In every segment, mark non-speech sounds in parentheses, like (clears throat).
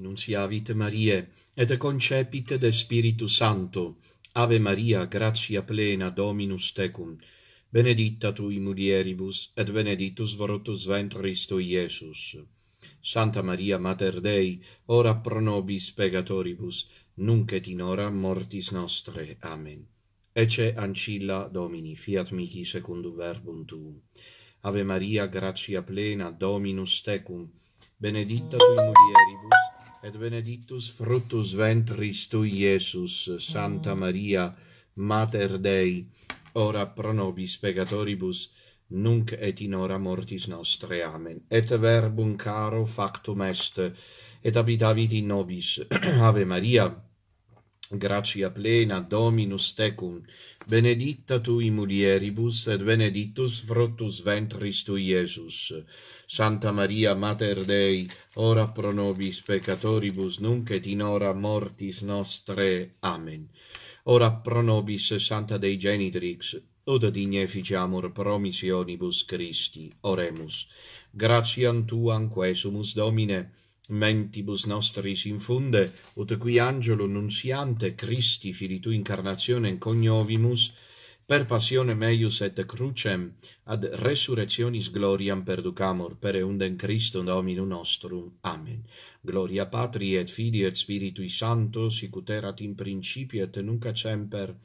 nunciavit Mariae, et concepit de Spiritu Santo. Ave Maria, gratia plena, Dominus tecum, benedicta tui mulieribus, et benedictus vortus ventris tui, Iesus. Santa Maria, Mater Dei, ora pro nobis pegatoribus, nunc et in hora mortis nostre. Amen. Ece ancilla, Domini, fiat mihi secundum verbum tuum. Ave Maria, gratia plena, Dominus tecum, benedicta tui mulieribus, et benedictus fructus ventris tui, Iesus, Santa Maria, Mater Dei, ora pro nobis peccatoribus, nunc et in hora mortis nostre. Amen. Et verbum caro factum est, et habitavit in nobis. (clears throat) Ave Maria, gratia plena dominus tecum benedicta tu in mulieribus et benedictus fructus ventris tui iesus santa maria mater dei ora pro nobis peccatoribus nunc et in hora mortis nostrae amen ora pro nobis santa dei genitrix ut ad promissionibus christi oremus gratiam tuam quaesumus domine mentibus nostris infunde ut qui angelo nunciante Christi fili tu incarnazione in cognovimus per passione meius et crucem ad resurrectionis gloriam perducamur per eundem Christum Dominum nostrum amen gloria patri et filii et spiritui sancto sic erat in principio et nunc et semper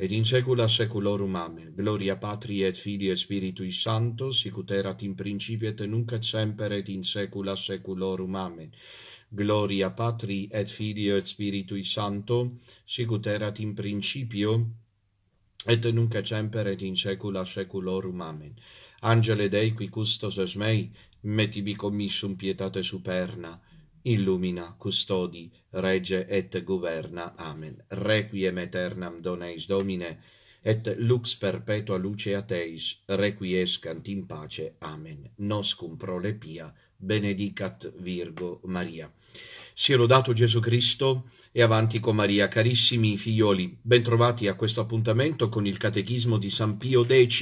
et in saecula saeculorum. Amen. Gloria Patri et Filii et Spiritui Sancto, sicut erat in principio et nunc et semper et in saecula saeculorum. Amen. Gloria Patri et Filii et Spiritui Sancto, sicut erat in principio et nunc et semper et in saecula saeculorum. Amen. Angele Dei qui custos es mei, metibi commissum pietate superna. illumina, custodi, regge et governa. Amen. Requiem aeternam dona Domine, et lux perpetua luce teis, requiescant in pace. Amen. Noscum prole pia, benedicat Virgo Maria. Sia lodato Gesù Cristo, e avanti con Maria. Carissimi figlioli, bentrovati a questo appuntamento con il Catechismo di San Pio X.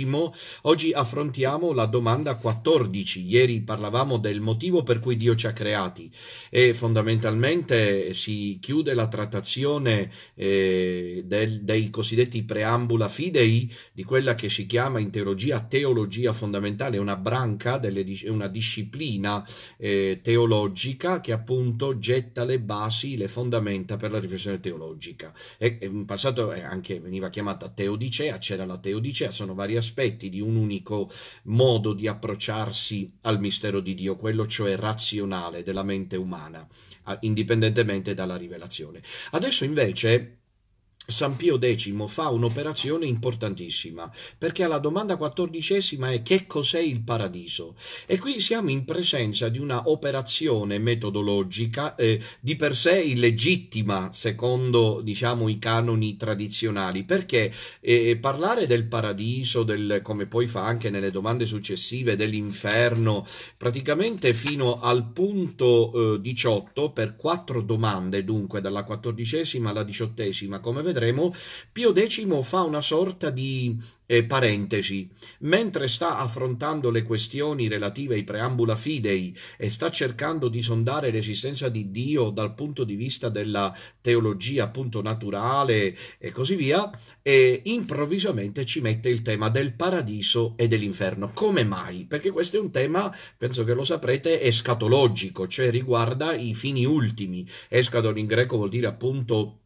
Oggi affrontiamo la domanda 14. Ieri parlavamo del motivo per cui Dio ci ha creati e fondamentalmente si chiude la trattazione eh, del, dei cosiddetti preambula fidei, di quella che si chiama in teologia teologia fondamentale, una branca, delle, una disciplina eh, teologica che appunto getta le basi, le fondamenta nata per la riflessione teologica. E, in passato eh, anche veniva chiamata teodicea, c'era la teodicea, sono vari aspetti di un unico modo di approcciarsi al mistero di Dio, quello cioè razionale della mente umana, indipendentemente dalla rivelazione. Adesso invece San Pio X fa un'operazione importantissima perché alla domanda quattordicesima è che cos'è il paradiso e qui siamo in presenza di una operazione metodologica eh, di per sé illegittima secondo diciamo i canoni tradizionali perché eh, eh parlare del paradiso del, come poi fa anche nelle domande successive dell'inferno praticamente fino al punto eh, 18 per quattro domande dunque dalla quattordicesima alla diciottesima come vedete vedremo, Pio X fa una sorta di eh, parentesi, mentre sta affrontando le questioni relative ai preambula fidei e sta cercando di sondare l'esistenza di Dio dal punto di vista della teologia appunto naturale e così via, e improvvisamente ci mette il tema del paradiso e dell'inferno. Come mai? Perché questo è un tema, penso che lo saprete, escatologico, cioè riguarda i fini ultimi. Escadon in greco vuol dire appunto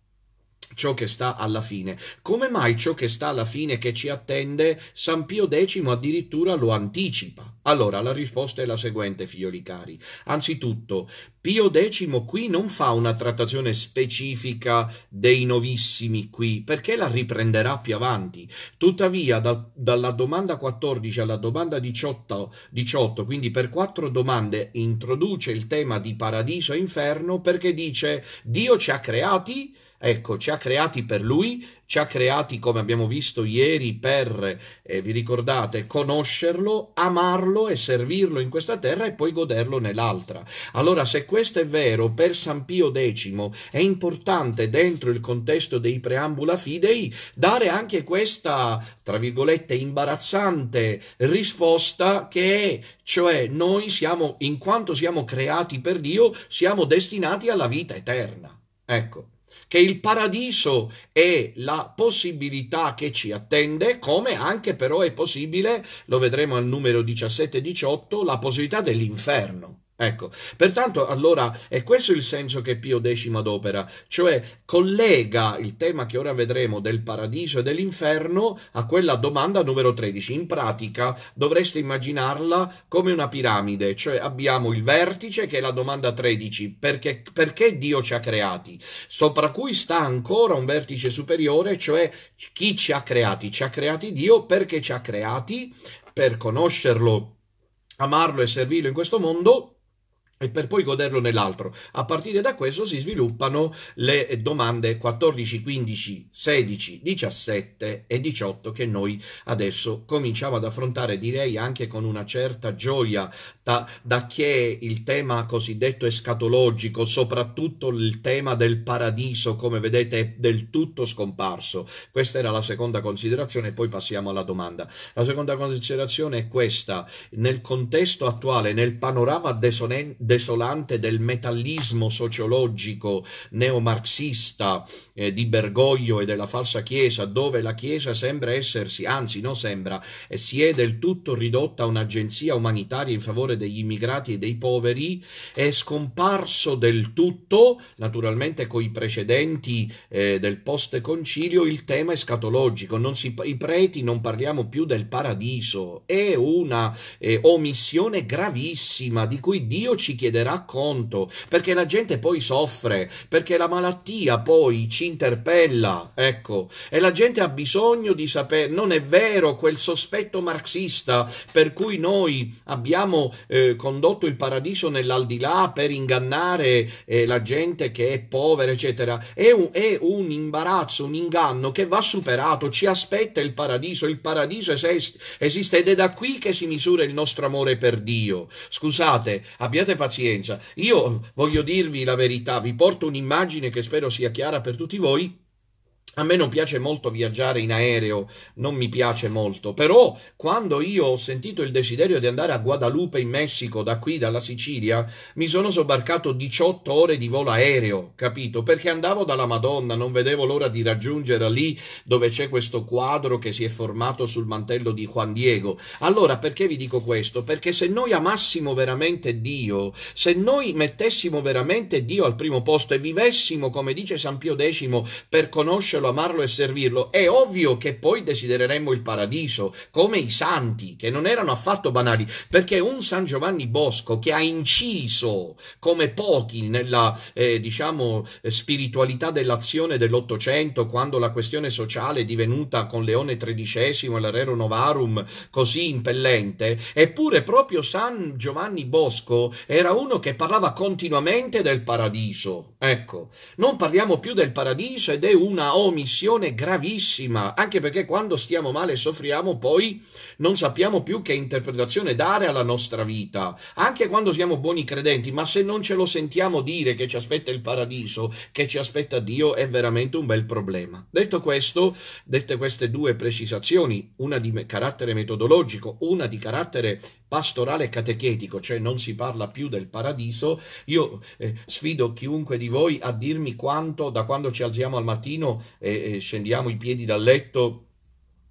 ciò che sta alla fine. Come mai ciò che sta alla fine, che ci attende, San Pio X addirittura lo anticipa? Allora, la risposta è la seguente, figlioli cari. Anzitutto, Pio X qui non fa una trattazione specifica dei novissimi qui, perché la riprenderà più avanti. Tuttavia, da, dalla domanda 14 alla domanda 18, 18, quindi per quattro domande, introduce il tema di paradiso e inferno perché dice Dio ci ha creati Ecco, ci ha creati per lui, ci ha creati, come abbiamo visto ieri, per, eh, vi ricordate, conoscerlo, amarlo e servirlo in questa terra e poi goderlo nell'altra. Allora, se questo è vero per San Pio X, è importante dentro il contesto dei preambula fidei dare anche questa, tra virgolette, imbarazzante risposta che è, cioè noi siamo, in quanto siamo creati per Dio, siamo destinati alla vita eterna. Ecco che il paradiso è la possibilità che ci attende, come anche però è possibile, lo vedremo al numero 17-18, la possibilità dell'inferno. Ecco, pertanto allora è questo il senso che Pio X adopera, cioè collega il tema che ora vedremo del paradiso e dell'inferno a quella domanda numero 13. In pratica dovreste immaginarla come una piramide, cioè abbiamo il vertice che è la domanda 13, perché, perché Dio ci ha creati, sopra cui sta ancora un vertice superiore, cioè chi ci ha creati? Ci ha creati Dio perché ci ha creati per conoscerlo, amarlo e servirlo in questo mondo e per poi goderlo nell'altro. A partire da questo si sviluppano le domande 14, 15, 16, 17 e 18 che noi adesso cominciamo ad affrontare, direi anche con una certa gioia, da, da che il tema cosiddetto escatologico, soprattutto il tema del paradiso, come vedete, è del tutto scomparso. Questa era la seconda considerazione, poi passiamo alla domanda. La seconda considerazione è questa, nel contesto attuale, nel panorama desonente desolante del metallismo sociologico neomarxista eh, di Bergoglio e della falsa Chiesa, dove la Chiesa sembra essersi, anzi non sembra, e eh, si è del tutto ridotta a un'agenzia umanitaria in favore degli immigrati e dei poveri, è scomparso del tutto, naturalmente con i precedenti eh, del post-concilio, il tema escatologico. Si, I preti non parliamo più del paradiso, è una eh, omissione gravissima di cui Dio ci chiederà conto, perché la gente poi soffre, perché la malattia poi ci interpella, ecco, e la gente ha bisogno di sapere, non è vero quel sospetto marxista per cui noi abbiamo eh, condotto il paradiso nell'aldilà per ingannare eh, la gente che è povera, eccetera, è un, è un imbarazzo, un inganno che va superato, ci aspetta il paradiso, il paradiso esiste, esiste ed è da qui che si misura il nostro amore per Dio. Scusate, abbiate pazienza pazienza. Io voglio dirvi la verità, vi porto un'immagine che spero sia chiara per tutti voi a me non piace molto viaggiare in aereo, non mi piace molto, però quando io ho sentito il desiderio di andare a Guadalupe in Messico, da qui, dalla Sicilia, mi sono sobbarcato 18 ore di volo aereo, capito? Perché andavo dalla Madonna, non vedevo l'ora di raggiungere lì dove c'è questo quadro che si è formato sul mantello di Juan Diego. Allora, perché vi dico questo? Perché se noi amassimo veramente Dio, se noi mettessimo veramente Dio al primo posto e vivessimo, come dice San Pio X, per conoscere conoscerlo, amarlo e servirlo, è ovvio che poi desidereremmo il paradiso, come i santi, che non erano affatto banali, perché un San Giovanni Bosco che ha inciso come pochi nella, eh, diciamo, eh, spiritualità dell'azione dell'Ottocento, quando la questione sociale è divenuta con Leone XIII e la Rerum Novarum così impellente, eppure proprio San Giovanni Bosco era uno che parlava continuamente del paradiso. Ecco, non parliamo più del paradiso ed è una un'omissione gravissima, anche perché quando stiamo male e soffriamo poi non sappiamo più che interpretazione dare alla nostra vita, anche quando siamo buoni credenti, ma se non ce lo sentiamo dire che ci aspetta il paradiso, che ci aspetta Dio, è veramente un bel problema. Detto questo, dette queste due precisazioni, una di carattere metodologico, una di carattere pastorale catechetico, cioè non si parla più del paradiso, io eh, sfido chiunque di voi a dirmi quanto da quando ci alziamo al mattino e, e scendiamo i piedi dal letto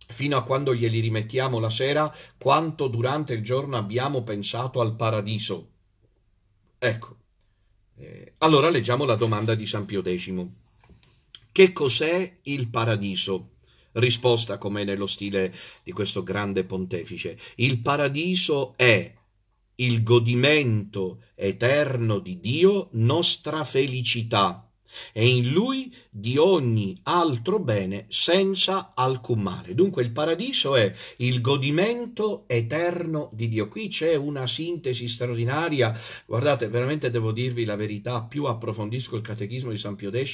fino a quando glieli rimettiamo la sera, quanto durante il giorno abbiamo pensato al paradiso. Ecco, eh, allora leggiamo la domanda di San Pio X. Che cos'è il paradiso? risposta come nello stile di questo grande pontefice. Il paradiso è il godimento eterno di Dio, nostra felicità e in lui di ogni altro bene senza alcun male. Dunque il paradiso è il godimento eterno di Dio. Qui c'è una sintesi straordinaria, guardate, veramente devo dirvi la verità, più approfondisco il catechismo di San Pio X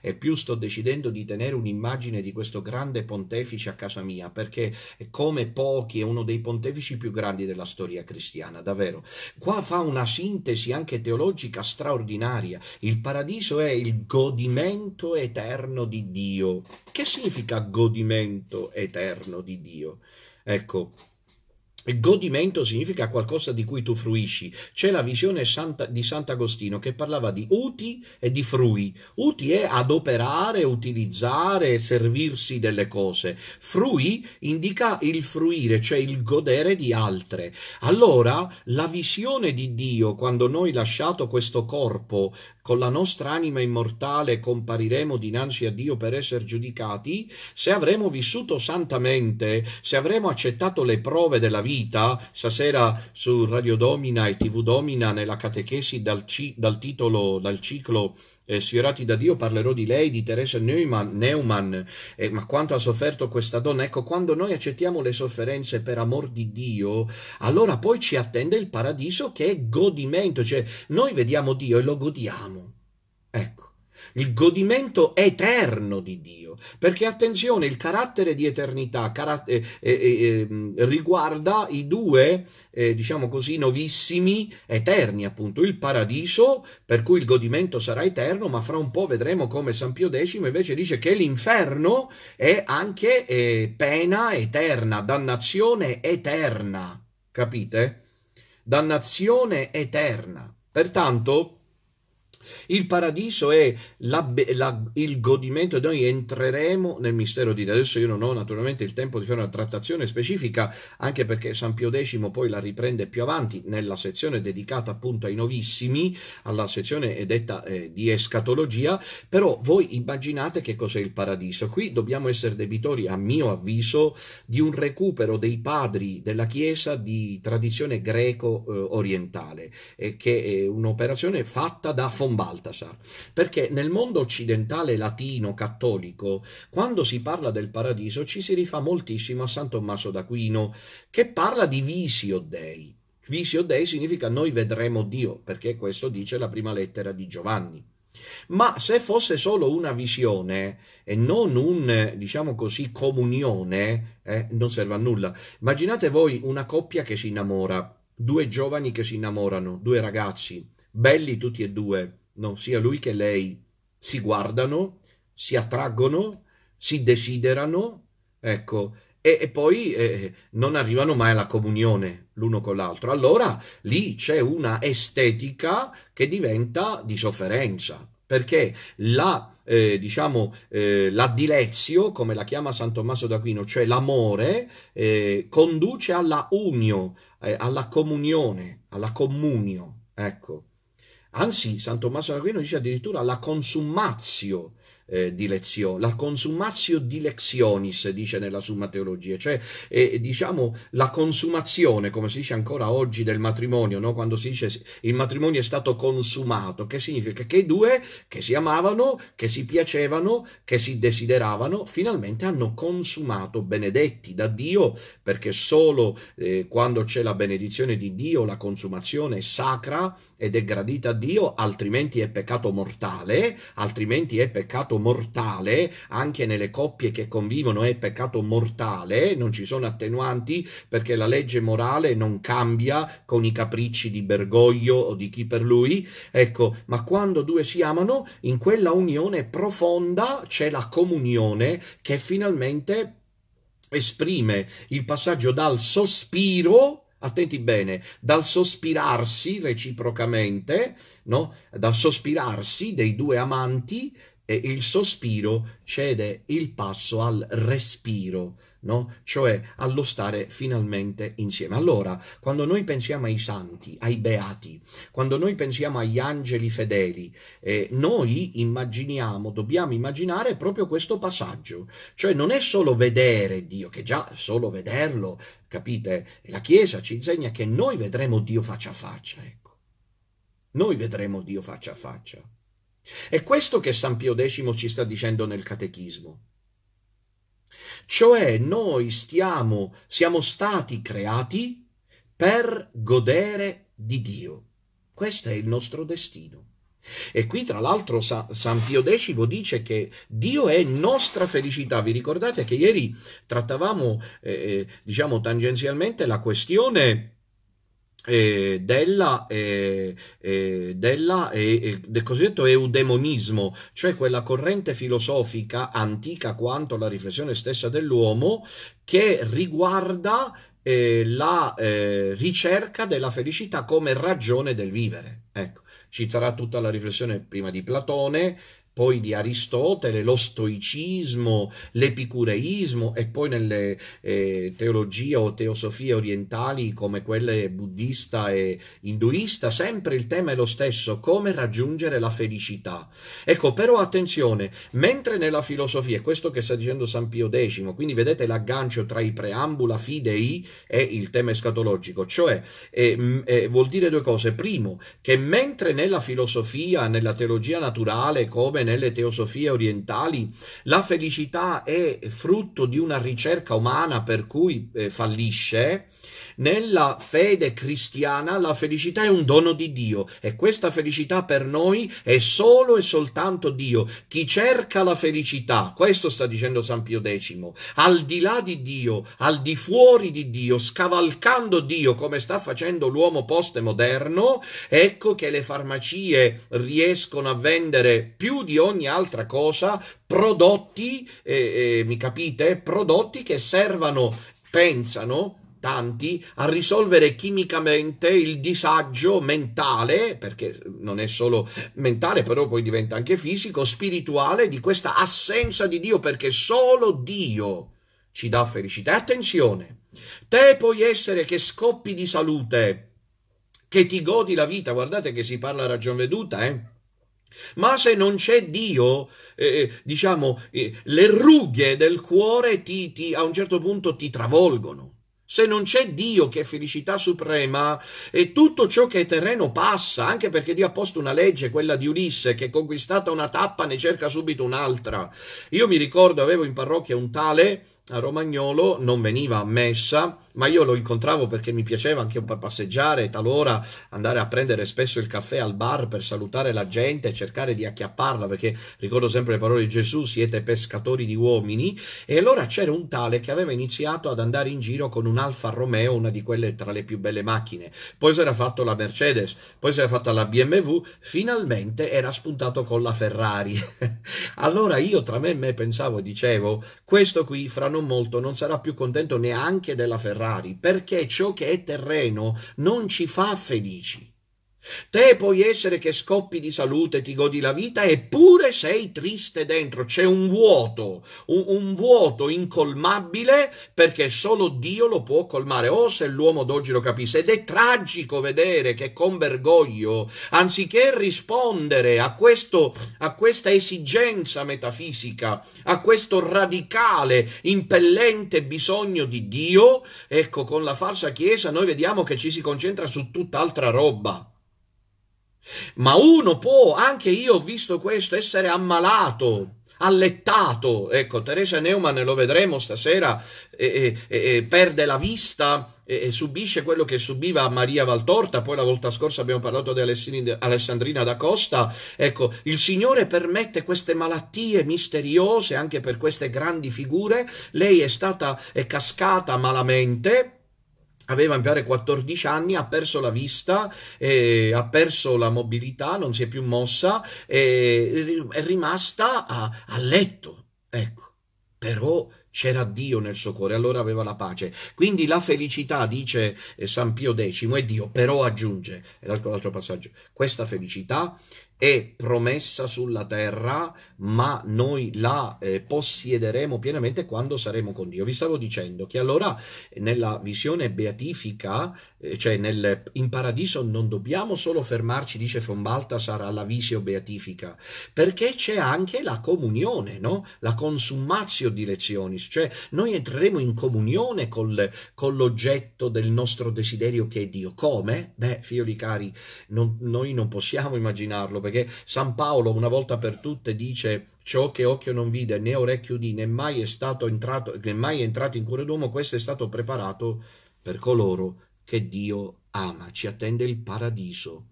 e più sto decidendo di tenere un'immagine di questo grande pontefice a casa mia, perché come pochi è uno dei pontefici più grandi della storia cristiana, davvero. Qua fa una sintesi anche teologica straordinaria. Il paradiso è il godimento eterno di Dio. Che significa godimento eterno di Dio? Ecco, Godimento significa qualcosa di cui tu fruisci. C'è la visione Santa, di Sant'Agostino che parlava di uti e di frui. Uti è adoperare, utilizzare, servirsi delle cose. Frui indica il fruire, cioè il godere di altre. Allora, la visione di Dio, quando noi lasciato questo corpo, con la nostra anima immortale compariremo dinanzi a Dio per essere giudicati, se avremo vissuto santamente, se avremo accettato le prove della vita, vita, stasera su Radio Domina e TV Domina nella catechesi dal, ci, dal titolo, dal ciclo eh, Sfiorati da Dio, parlerò di lei, di Teresa Neumann, Neumann eh, ma quanto ha sofferto questa donna. Ecco, quando noi accettiamo le sofferenze per amor di Dio, allora poi ci attende il paradiso che è godimento, cioè noi vediamo Dio e lo godiamo. Ecco il godimento eterno di Dio, perché attenzione, il carattere di eternità carat- eh, eh, eh, ehm, riguarda i due, eh, diciamo così, novissimi eterni, appunto, il paradiso, per cui il godimento sarà eterno, ma fra un po' vedremo come San Pio X invece dice che l'inferno è anche eh, pena eterna, dannazione eterna, capite? Dannazione eterna. Pertanto, il paradiso è la, la, il godimento, noi entreremo nel mistero di Dio. Adesso io non ho naturalmente il tempo di fare una trattazione specifica, anche perché San Pio X poi la riprende più avanti nella sezione dedicata appunto ai novissimi, alla sezione detta eh, di escatologia, però voi immaginate che cos'è il paradiso. Qui dobbiamo essere debitori, a mio avviso, di un recupero dei padri della Chiesa di tradizione greco-orientale, eh, che è un'operazione fatta da Fombato. Baltasar, perché nel mondo occidentale latino cattolico, quando si parla del paradiso ci si rifà moltissimo a San Tommaso d'Aquino, che parla di visio dei. Visio dei significa noi vedremo Dio, perché questo dice la prima lettera di Giovanni. Ma se fosse solo una visione e non un, diciamo così, comunione, eh, non serve a nulla. Immaginate voi una coppia che si innamora, due giovani che si innamorano, due ragazzi, belli tutti e due, non sia lui che lei, si guardano, si attraggono, si desiderano, ecco, e, e poi eh, non arrivano mai alla comunione l'uno con l'altro. Allora lì c'è una estetica che diventa di sofferenza, perché la eh, diciamo eh, l'addilezio, come la chiama San Tommaso d'Aquino, cioè l'amore, eh, conduce alla unio, eh, alla comunione, alla comunio, ecco. Anzi, San Tommaso d'Aquino dice addirittura la consummazio eh, di lezione, la consummatio di lezionis, dice nella Summa Teologia, cioè eh, diciamo la consumazione, come si dice ancora oggi, del matrimonio, no? quando si dice il matrimonio è stato consumato, che significa che i due che si amavano, che si piacevano, che si desideravano, finalmente hanno consumato, benedetti da Dio, perché solo eh, quando c'è la benedizione di Dio la consumazione è sacra ed è gradita a Dio, altrimenti è peccato mortale, altrimenti è peccato mortale, anche nelle coppie che convivono è peccato mortale, non ci sono attenuanti perché la legge morale non cambia con i capricci di Bergoglio o di chi per lui, ecco, ma quando due si amano, in quella unione profonda c'è la comunione che finalmente esprime il passaggio dal sospiro attenti bene, dal sospirarsi reciprocamente, no? dal sospirarsi dei due amanti, eh, il sospiro cede il passo al respiro no? cioè allo stare finalmente insieme. Allora, quando noi pensiamo ai santi, ai beati, quando noi pensiamo agli angeli fedeli, eh, noi immaginiamo, dobbiamo immaginare proprio questo passaggio, cioè non è solo vedere Dio, che già solo vederlo, capite? La Chiesa ci insegna che noi vedremo Dio faccia a faccia, ecco. Noi vedremo Dio faccia a faccia. È questo che San Pio X ci sta dicendo nel Catechismo. Cioè noi stiamo, siamo stati creati per godere di Dio. Questo è il nostro destino. E qui tra l'altro San Pio X dice che Dio è nostra felicità. Vi ricordate che ieri trattavamo, eh, eh diciamo, tangenzialmente la questione eh, della, eh, eh, della del cosiddetto eudemonismo, cioè quella corrente filosofica antica quanto la riflessione stessa dell'uomo che riguarda eh, la eh, ricerca della felicità come ragione del vivere. Ecco, ci sarà tutta la riflessione prima di Platone poi di Aristotele, lo stoicismo, l'epicureismo e poi nelle eh, teologie o teosofie orientali come quelle buddista e induista, sempre il tema è lo stesso, come raggiungere la felicità. Ecco, però attenzione, mentre nella filosofia, questo che sta dicendo San Pio X, quindi vedete l'aggancio tra i preambula fidei e il tema escatologico, cioè eh, eh, vuol dire due cose. Primo, che mentre nella filosofia, nella teologia naturale, come nelle teosofie orientali la felicità è frutto di una ricerca umana per cui eh, fallisce, nella fede cristiana la felicità è un dono di Dio e questa felicità per noi è solo e soltanto Dio. Chi cerca la felicità, questo sta dicendo San Pio X, al di là di Dio, al di fuori di Dio, scavalcando Dio come sta facendo l'uomo postmoderno, ecco che le farmacie riescono a vendere più di ogni altra cosa prodotti, eh, eh, mi capite, prodotti che servano, pensano, importanti a risolvere chimicamente il disagio mentale, perché non è solo mentale, però poi diventa anche fisico, spirituale, di questa assenza di Dio, perché solo Dio ci dà felicità. Attenzione, te puoi essere che scoppi di salute, che ti godi la vita, guardate che si parla a ragion veduta, eh? Ma se non c'è Dio, eh, eh diciamo, eh, le rughe del cuore ti, ti, a un certo punto ti travolgono se non c'è Dio che è felicità suprema e tutto ciò che è terreno passa, anche perché Dio ha posto una legge, quella di Ulisse, che conquistata una tappa ne cerca subito un'altra. Io mi ricordo, avevo in parrocchia un tale a Romagnolo non veniva a ammessa, ma io lo incontravo perché mi piaceva anche un po' passeggiare, talora andare a prendere spesso il caffè al bar per salutare la gente e cercare di acchiapparla, perché ricordo sempre le parole di Gesù, siete pescatori di uomini, e allora c'era un tale che aveva iniziato ad andare in giro con un Alfa Romeo, una di quelle tra le più belle macchine, poi si era fatto la Mercedes, poi si era fatta la BMW, finalmente era spuntato con la Ferrari. (laughs) allora io tra me e me pensavo e dicevo, questo qui fra non molto non sarà più contento neanche della Ferrari perché ciò che è terreno non ci fa felici. Te puoi essere che scoppi di salute, ti godi la vita, eppure sei triste dentro. C'è un vuoto, un, un, vuoto incolmabile perché solo Dio lo può colmare. O oh, se l'uomo d'oggi lo capisse. Ed è tragico vedere che con Bergoglio, anziché rispondere a, questo, a questa esigenza metafisica, a questo radicale, impellente bisogno di Dio, ecco, con la falsa Chiesa noi vediamo che ci si concentra su tutt'altra roba. Ma uno può, anche io ho visto questo, essere ammalato, allettato. Ecco, Teresa Neumann, lo vedremo stasera, eh, eh, eh, perde la vista e subisce quello che subiva Maria Valtorta, poi la volta scorsa abbiamo parlato di Alessandrina da Costa, ecco, il Signore permette queste malattie misteriose anche per queste grandi figure, lei è stata è cascata malamente, aveva mi pare 14 anni, ha perso la vista, eh, ha perso la mobilità, non si è più mossa, eh, è rimasta a, a letto. Ecco, però c'era Dio nel suo cuore, allora aveva la pace. Quindi la felicità, dice eh, San Pio X, è Dio, però aggiunge, ed l'altro passaggio, questa felicità è promessa sulla terra, ma noi la eh, possiederemo pienamente quando saremo con Dio. Vi stavo dicendo che allora nella visione beatifica eh, cioè nel, in paradiso non dobbiamo solo fermarci, dice von Baltasar, alla visio beatifica, perché c'è anche la comunione, no? la di dilectionis, cioè noi entreremo in comunione col, con l'oggetto del nostro desiderio che è Dio. Come? Beh, figli cari, non, noi non possiamo immaginarlo, perché San Paolo una volta per tutte dice ciò che occhio non vide, né orecchio di né mai è stato entrato, né mai è entrato in cuore d'uomo, questo è stato preparato per coloro che Dio ama, ci attende il paradiso.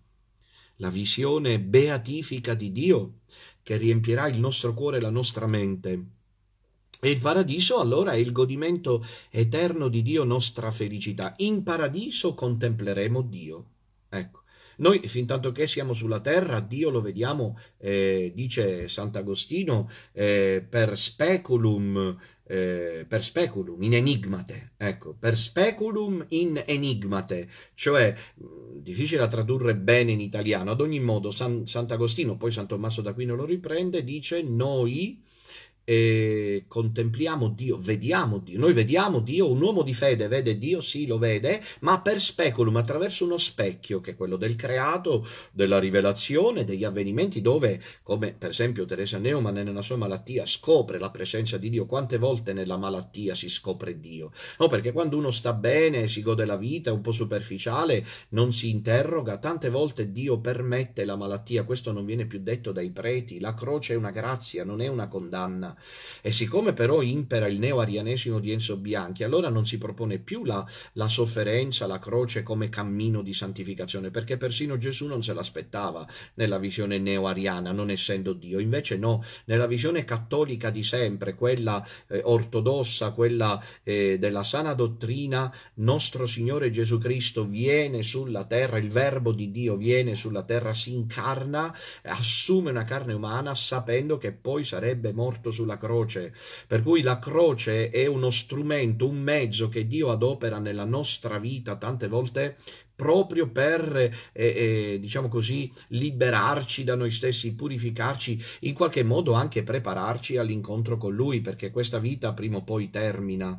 La visione beatifica di Dio che riempirà il nostro cuore e la nostra mente. E il paradiso allora è il godimento eterno di Dio, nostra felicità. In paradiso contempleremo Dio. Ecco. Noi, fin tanto che siamo sulla terra, Dio lo vediamo, eh, dice Sant'Agostino, eh, per speculum, eh, per speculum, in enigmate, ecco, per speculum in enigmate, cioè mm, difficile da tradurre bene in italiano, ad ogni modo San, Sant'Agostino, poi San Tommaso d'Aquino lo riprende, dice noi eh, contempliamo Dio, vediamo Dio. Noi vediamo Dio, un uomo di fede vede Dio, sì, lo vede, ma per speculum, attraverso uno specchio che è quello del creato, della rivelazione, degli avvenimenti dove, come per esempio Teresa Neumann nella sua malattia, scopre la presenza di Dio. Quante volte nella malattia si scopre Dio? No, perché quando uno sta bene, si gode la vita, è un po' superficiale, non si interroga, tante volte Dio permette la malattia, questo non viene più detto dai preti, la croce è una grazia, non è una condanna. E siccome però impera il neo-arianesimo di Enzo Bianchi, allora non si propone più la, la sofferenza, la croce come cammino di santificazione, perché persino Gesù non se l'aspettava nella visione neo-ariana, non essendo Dio. Invece no, nella visione cattolica di sempre, quella eh, ortodossa, quella eh, della sana dottrina, nostro Signore Gesù Cristo viene sulla terra, il Verbo di Dio viene sulla terra, si incarna, assume una carne umana sapendo che poi sarebbe morto sulla croce. Per cui la croce è uno strumento, un mezzo che Dio adopera nella nostra vita tante volte proprio per, eh, eh, diciamo così, liberarci da noi stessi, purificarci, in qualche modo anche prepararci all'incontro con Lui, perché questa vita prima o poi termina.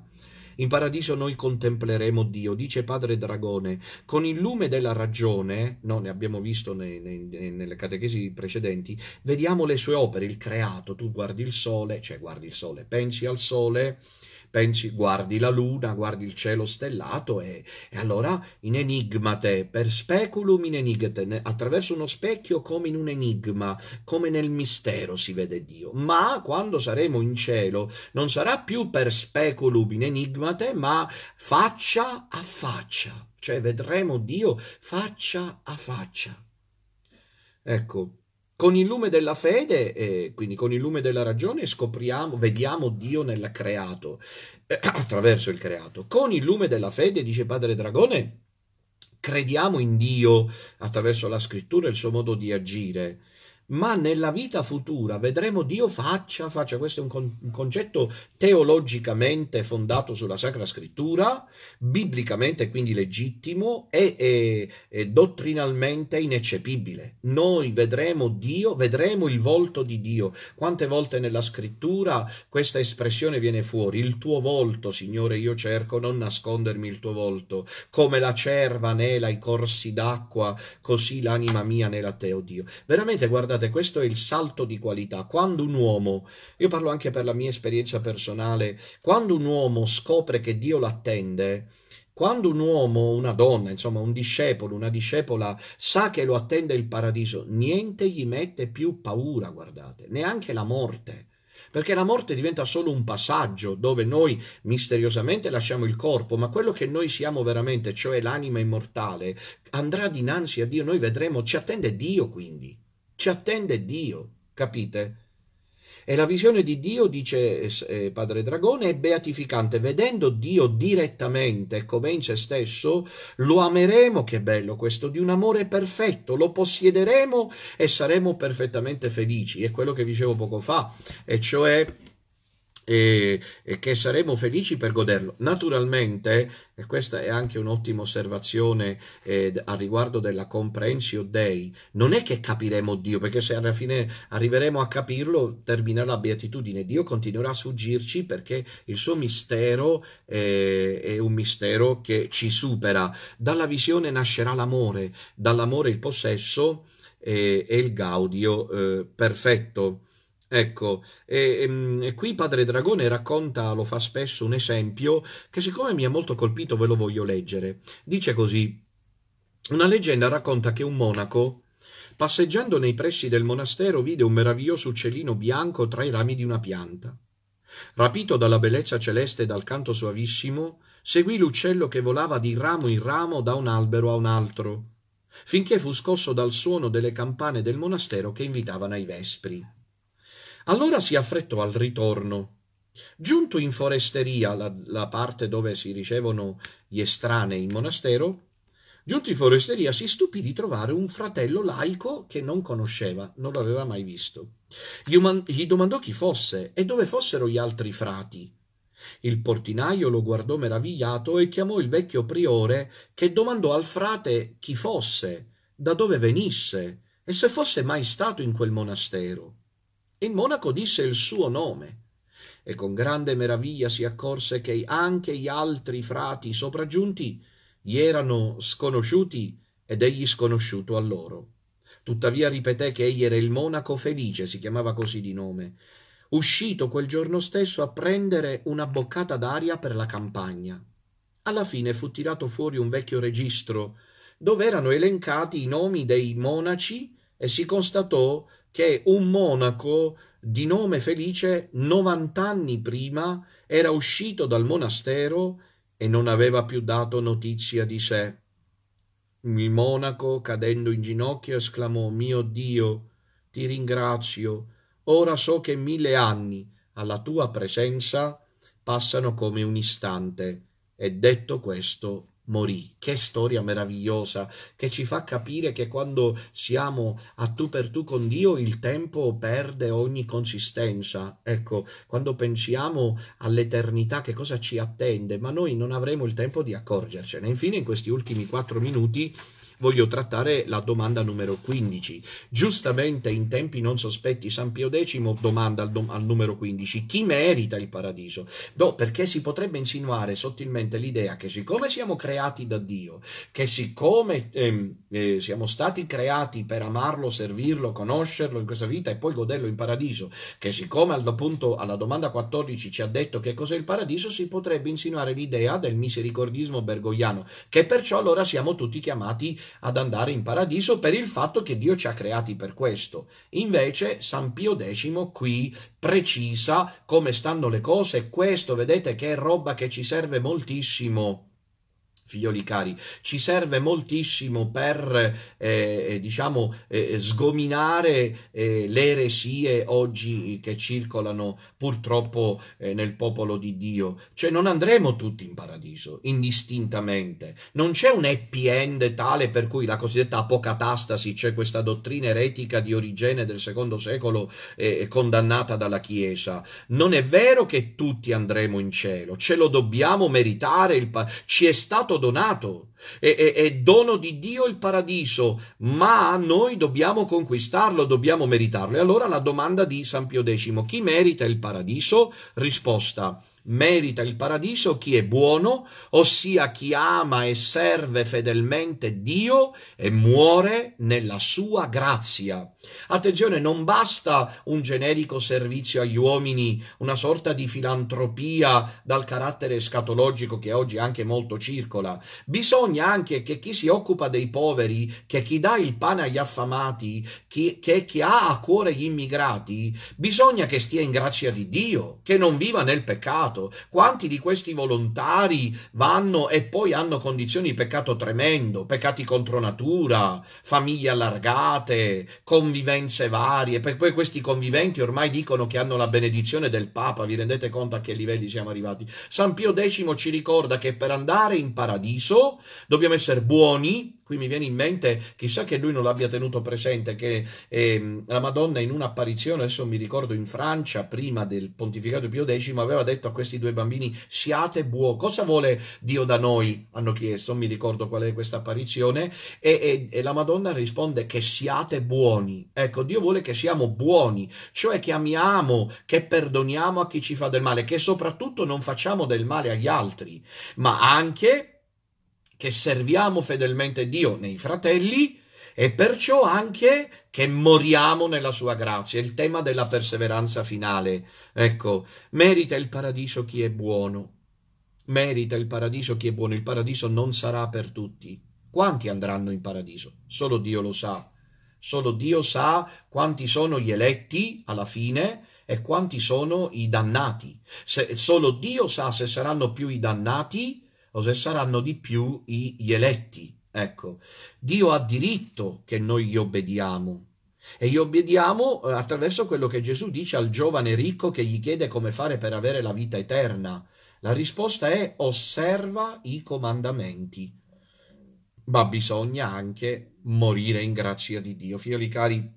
In paradiso noi contempleremo Dio, dice Padre Dragone, con il lume della ragione, no, ne abbiamo visto nei, nei, nelle catechesi precedenti, vediamo le sue opere, il creato, tu guardi il sole, cioè guardi il sole, pensi al sole, pensi, guardi la luna, guardi il cielo stellato e, e allora in enigmate, per speculum in enigmate, attraverso uno specchio come in un enigma, come nel mistero si vede Dio. Ma quando saremo in cielo non sarà più per speculum in enigmate, ma faccia a faccia, cioè vedremo Dio faccia a faccia. Ecco, con il lume della fede, eh, quindi con il lume della ragione, scopriamo, vediamo Dio nel creato, eh, (clears throat) attraverso il creato. Con il lume della fede, dice Padre Dragone, crediamo in Dio attraverso la scrittura e il suo modo di agire ma nella vita futura vedremo Dio faccia, faccia. Questo è un, con, un concetto teologicamente fondato sulla Sacra Scrittura, biblicamente quindi legittimo e, e, e dottrinalmente ineccepibile. Noi vedremo Dio, vedremo il volto di Dio. Quante volte nella Scrittura questa espressione viene fuori? Il tuo volto, Signore, io cerco, non nascondermi il tuo volto. Come la cerva nela i corsi d'acqua, così l'anima mia nela te, oh Dio. Veramente, guardate Pensate, questo è il salto di qualità. Quando un uomo, io parlo anche per la mia esperienza personale, quando un uomo scopre che Dio l'attende, quando un uomo, una donna, insomma un discepolo, una discepola sa che lo attende il paradiso, niente gli mette più paura, guardate, neanche la morte perché la morte diventa solo un passaggio dove noi misteriosamente lasciamo il corpo, ma quello che noi siamo veramente, cioè l'anima immortale, andrà dinanzi a Dio, noi vedremo, ci attende Dio quindi. Ci attende Dio, capite? E la visione di Dio, dice eh, Padre Dragone, è beatificante. Vedendo Dio direttamente come in se stesso, lo ameremo, che bello questo, di un amore perfetto, lo possiederemo e saremo perfettamente felici. È quello che dicevo poco fa, e cioè e, e, che saremo felici per goderlo. Naturalmente, e questa è anche un'ottima osservazione eh, a riguardo della comprensio Dei, non è che capiremo Dio, perché se alla fine arriveremo a capirlo, terminerà la beatitudine. Dio continuerà a sfuggirci perché il suo mistero eh, è un mistero che ci supera. Dalla visione nascerà l'amore, dall'amore il possesso eh, e il gaudio eh, perfetto. Ecco, e, ehm, e, qui Padre Dragone racconta, lo fa spesso, un esempio che siccome mi ha molto colpito ve lo voglio leggere. Dice così, una leggenda racconta che un monaco, passeggiando nei pressi del monastero, vide un meraviglioso uccellino bianco tra i rami di una pianta. Rapito dalla bellezza celeste e dal canto suavissimo, seguì l'uccello che volava di ramo in ramo da un albero a un altro, finché fu scosso dal suono delle campane del monastero che invitavano ai vespri. Allora si affrettò al ritorno. Giunto in foresteria, la, la parte dove si ricevono gli estranei in monastero, giunto in foresteria si stupì di trovare un fratello laico che non conosceva, non l'aveva mai visto. Gli, gli domandò chi fosse e dove fossero gli altri frati. Il portinaio lo guardò meravigliato e chiamò il vecchio priore che domandò al frate chi fosse, da dove venisse e se fosse mai stato in quel monastero. Il monaco disse il suo nome e con grande meraviglia si accorse che anche gli altri frati sopraggiunti gli erano sconosciuti ed egli sconosciuto a loro. Tuttavia ripeté che egli era il monaco felice, si chiamava così di nome, uscito quel giorno stesso a prendere una boccata d'aria per la campagna. Alla fine fu tirato fuori un vecchio registro dove erano elencati i nomi dei monaci e si constatò che un monaco di nome Felice, 90 anni prima, era uscito dal monastero e non aveva più dato notizia di sé. Il monaco, cadendo in ginocchio, esclamò Mio Dio, ti ringrazio, ora so che mille anni alla tua presenza passano come un istante. E detto questo, morì. Che storia meravigliosa che ci fa capire che quando siamo a tu per tu con Dio il tempo perde ogni consistenza. Ecco, quando pensiamo all'eternità che cosa ci attende, ma noi non avremo il tempo di accorgercene. Infine in questi ultimi quattro minuti voglio trattare la domanda numero 15. Giustamente in tempi non sospetti San Pio X domanda al, dom- al numero 15 chi merita il paradiso? No, perché si potrebbe insinuare sottilmente l'idea che siccome siamo creati da Dio, che siccome ehm, eh, siamo stati creati per amarlo, servirlo, conoscerlo in questa vita e poi goderlo in paradiso, che siccome appunto alla domanda 14 ci ha detto che cos'è il paradiso, si potrebbe insinuare l'idea del misericordismo bergogliano, che perciò allora siamo tutti chiamati ad andare in paradiso per il fatto che Dio ci ha creati per questo. Invece San Pio X qui precisa come stanno le cose, questo vedete che è roba che ci serve moltissimo figlioli cari, ci serve moltissimo per eh, eh, diciamo, eh, sgominare eh, le eresie oggi che circolano purtroppo eh, nel popolo di Dio. Cioè non andremo tutti in paradiso, indistintamente. Non c'è un happy end tale per cui la cosiddetta apocatastasi, cioè questa dottrina eretica di origine del secondo secolo eh, condannata dalla Chiesa. Non è vero che tutti andremo in cielo, ce lo dobbiamo meritare, pa- ci è stato donato, è, è, è dono di Dio il paradiso, ma noi dobbiamo conquistarlo, dobbiamo meritarlo. E allora la domanda di San Pio X, chi merita il paradiso? Risposta, merita il paradiso chi è buono, ossia chi ama e serve fedelmente Dio e muore nella sua grazia. Attenzione, non basta un generico servizio agli uomini, una sorta di filantropia dal carattere scatologico che oggi anche molto circola. Bisogna anche che chi si occupa dei poveri, che chi dà il pane agli affamati, chi, che chi ha a cuore gli immigrati, bisogna che stia in grazia di Dio, che non viva nel peccato peccato? Quanti di questi volontari vanno e poi hanno condizioni di peccato tremendo, peccati contro natura, famiglie allargate, convivenze varie, per poi questi conviventi ormai dicono che hanno la benedizione del Papa, vi rendete conto a che livelli siamo arrivati? San Pio X ci ricorda che per andare in paradiso dobbiamo essere buoni, Qui mi viene in mente, chissà che lui non l'abbia tenuto presente, che eh, la Madonna in un'apparizione, adesso mi ricordo in Francia, prima del pontificato Pio X, aveva detto a questi due bambini, siate buoni, cosa vuole Dio da noi? Hanno chiesto, mi ricordo qual è questa apparizione, e, e, e la Madonna risponde che siate buoni. Ecco, Dio vuole che siamo buoni, cioè che amiamo, che perdoniamo a chi ci fa del male, che soprattutto non facciamo del male agli altri, ma anche che serviamo fedelmente Dio nei fratelli e perciò anche che moriamo nella sua grazia, il tema della perseveranza finale. Ecco, merita il paradiso chi è buono, merita il paradiso chi è buono, il paradiso non sarà per tutti. Quanti andranno in paradiso? Solo Dio lo sa. Solo Dio sa quanti sono gli eletti alla fine e quanti sono i dannati. Se, solo Dio sa se saranno più i dannati o se saranno di più gli eletti. Ecco, Dio ha diritto che noi gli obbediamo e gli obbediamo eh, attraverso quello che Gesù dice al giovane ricco che gli chiede come fare per avere la vita eterna. La risposta è osserva i comandamenti, ma bisogna anche morire in grazia di Dio. Figlioli cari,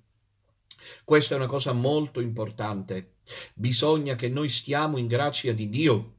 questa è una cosa molto importante. Bisogna che noi stiamo in grazia di Dio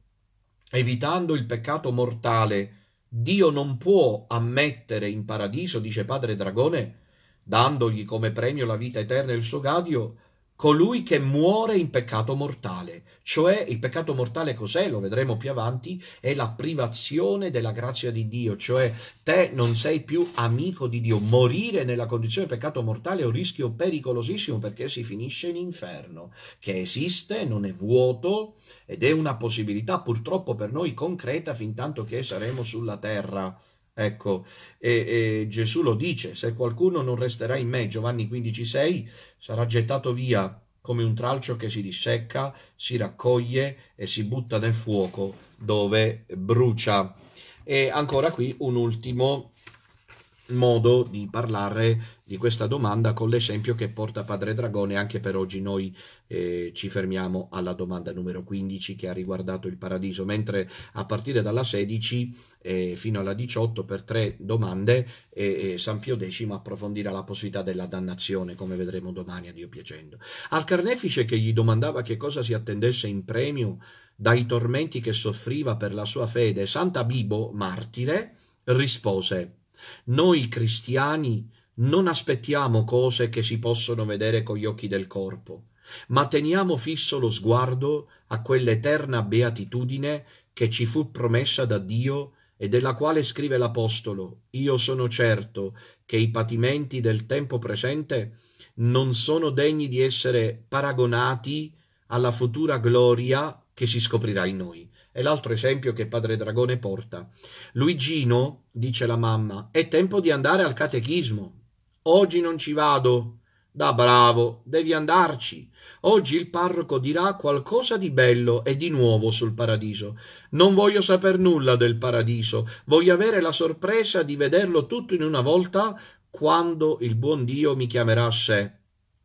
evitando il peccato mortale, Dio non può ammettere in paradiso, dice padre Dragone, dandogli come premio la vita eterna e il suo gadio, colui che muore in peccato mortale. Cioè il peccato mortale cos'è? Lo vedremo più avanti, è la privazione della grazia di Dio, cioè te non sei più amico di Dio. Morire nella condizione di peccato mortale è un rischio pericolosissimo perché si finisce in inferno, che esiste, non è vuoto ed è una possibilità purtroppo per noi concreta fin tanto che saremo sulla terra. Ecco, e, e, Gesù lo dice, se qualcuno non resterà in me, Giovanni 15,6, sarà gettato via come un tralcio che si dissecca, si raccoglie e si butta nel fuoco dove brucia. E ancora qui un ultimo modo di parlare di questa domanda con l'esempio che porta Padre Dragone. Anche per oggi noi eh, ci fermiamo alla domanda numero 15 che ha riguardato il paradiso, mentre a partire dalla 16 eh, fino alla 18 per tre domande eh, eh, San Pio X approfondirà la possibilità della dannazione, come vedremo domani a Dio piacendo. Al carnefice che gli domandava che cosa si attendesse in premio dai tormenti che soffriva per la sua fede, Santa Bibo, martire, rispose noi cristiani non aspettiamo cose che si possono vedere con gli occhi del corpo, ma teniamo fisso lo sguardo a quell'eterna beatitudine che ci fu promessa da Dio e della quale scrive l'Apostolo, io sono certo che i patimenti del tempo presente non sono degni di essere paragonati alla futura gloria che si scoprirà in noi. È l'altro esempio che padre Dragone porta. Luigino, dice la mamma, è tempo di andare al catechismo. Oggi non ci vado. Da bravo, devi andarci. Oggi il parroco dirà qualcosa di bello e di nuovo sul paradiso. Non voglio saper nulla del paradiso, voglio avere la sorpresa di vederlo tutto in una volta quando il buon Dio mi chiamerà a sé.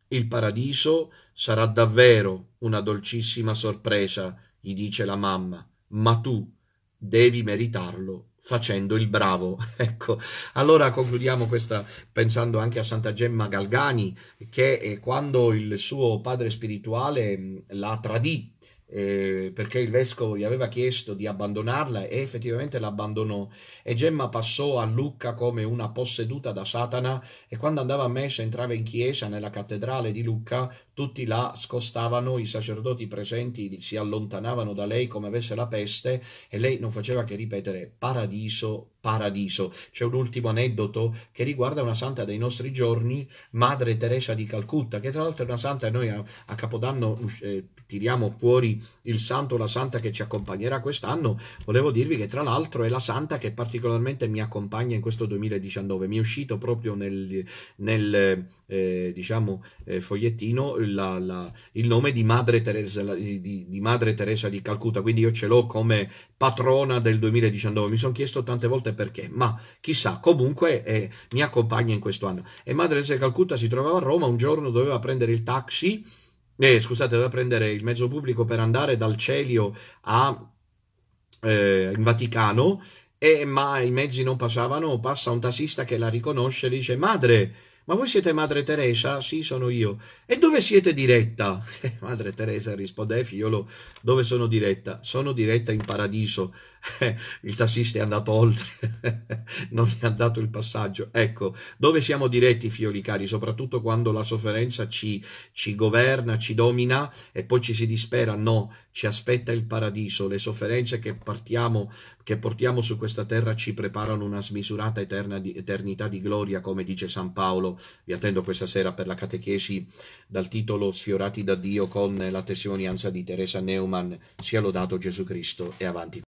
Il paradiso sarà davvero una dolcissima sorpresa, gli dice la mamma ma tu devi meritarlo facendo il bravo. (laughs) Ecco, allora concludiamo questa pensando anche a Santa Gemma Galgani che eh, quando il suo padre spirituale mm, la tradì eh, perché il vescovo gli aveva chiesto di abbandonarla e effettivamente l'abbandonò e Gemma passò a Lucca come una posseduta da Satana e quando andava a messa entrava in chiesa nella cattedrale di Lucca tutti la scostavano, i sacerdoti presenti si allontanavano da lei come avesse la peste e lei non faceva che ripetere paradiso, paradiso. C'è un ultimo aneddoto che riguarda una santa dei nostri giorni, Madre Teresa di Calcutta, che tra l'altro è una santa e noi a, a Capodanno eh, tiriamo fuori il santo, la santa che ci accompagnerà quest'anno. Volevo dirvi che tra l'altro è la santa che particolarmente mi accompagna in questo 2019. Mi è uscito proprio nel, nel eh, diciamo, eh, fogliettino la, la, il nome di Madre, Teresa, di, di Madre, Teresa, di, Calcutta, quindi io ce l'ho come patrona del 2019. Mi sono chiesto tante volte perché, ma chissà, comunque eh, mi accompagna in questo anno. E Madre Teresa di Calcutta si trovava a Roma, un giorno doveva prendere il taxi, eh, scusate, doveva prendere il mezzo pubblico per andare dal Celio a, eh, in Vaticano, e, ma i mezzi non passavano, passa un tassista che la riconosce e dice, Madre... Ma voi siete Madre Teresa? Sì, sono io. E dove siete diretta? (laughs) Eh, Madre Teresa risponde, eh, figliolo, dove sono diretta? Sono diretta in paradiso (laughs) il tassista è andato oltre, (laughs) non gli ha dato il passaggio. Ecco, dove siamo diretti, figlioli cari, soprattutto quando la sofferenza ci, ci governa, ci domina e poi ci si dispera, no, ci aspetta il paradiso, le sofferenze che, partiamo, che portiamo su questa terra ci preparano una smisurata eterna di, eternità di gloria, come dice San Paolo. Vi attendo questa sera per la catechesi dal titolo Sfiorati da Dio con la testimonianza di Teresa Neumann. Sia lodato Gesù Cristo e avanti.